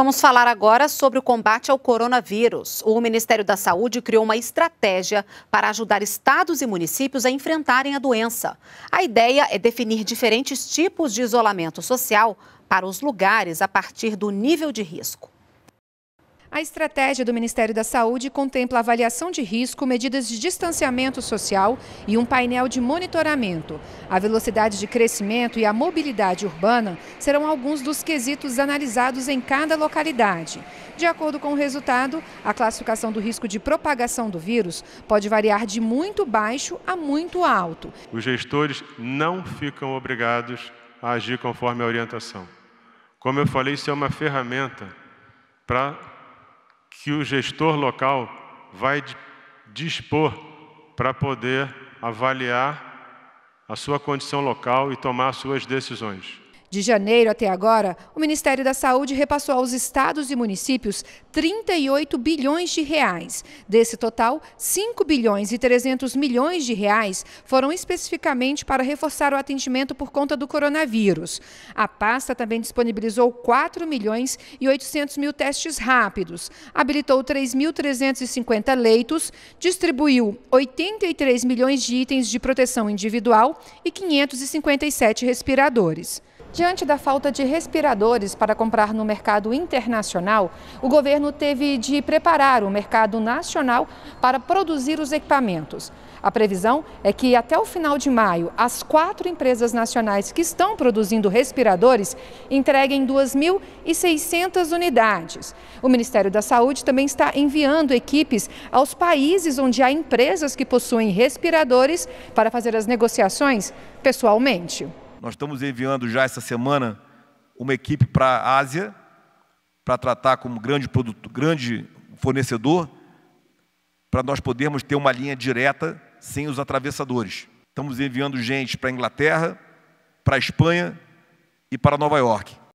Vamos falar agora sobre o combate ao coronavírus. O Ministério da Saúde criou uma estratégia para ajudar estados e municípios a enfrentarem a doença. A ideia é definir diferentes tipos de isolamento social para os lugares a partir do nível de risco. A estratégia do Ministério da Saúde contempla avaliação de risco, medidas de distanciamento social e um painel de monitoramento. A velocidade de crescimento e a mobilidade urbana serão alguns dos quesitos analisados em cada localidade. De acordo com o resultado, a classificação do risco de propagação do vírus pode variar de muito baixo a muito alto. Os gestores não ficam obrigados a agir conforme a orientação. Como eu falei, isso é uma ferramenta para que o gestor local vai dispor para poder avaliar a sua condição local e tomar suas decisões. De janeiro até agora, o Ministério da Saúde repassou aos estados e municípios 38 bilhões de reais. Desse total, 5 bilhões e 300 milhões de reais foram especificamente para reforçar o atendimento por conta do coronavírus. A pasta também disponibilizou 4 milhões e 800 mil testes rápidos, habilitou 3.350 leitos, distribuiu 83 milhões de itens de proteção individual e 557 respiradores. Diante da falta de respiradores para comprar no mercado internacional, o governo teve de preparar o mercado nacional para produzir os equipamentos. A previsão é que até o final de maio, as quatro empresas nacionais que estão produzindo respiradores entreguem 2.600 unidades. O Ministério da Saúde também está enviando equipes aos países onde há empresas que possuem respiradores para fazer as negociações pessoalmente. Nós estamos enviando já essa semana uma equipe para a Ásia, para tratar como grande, produto, grande fornecedor, para nós podermos ter uma linha direta sem os atravessadores. Estamos enviando gente para a Inglaterra, para a Espanha e para Nova York.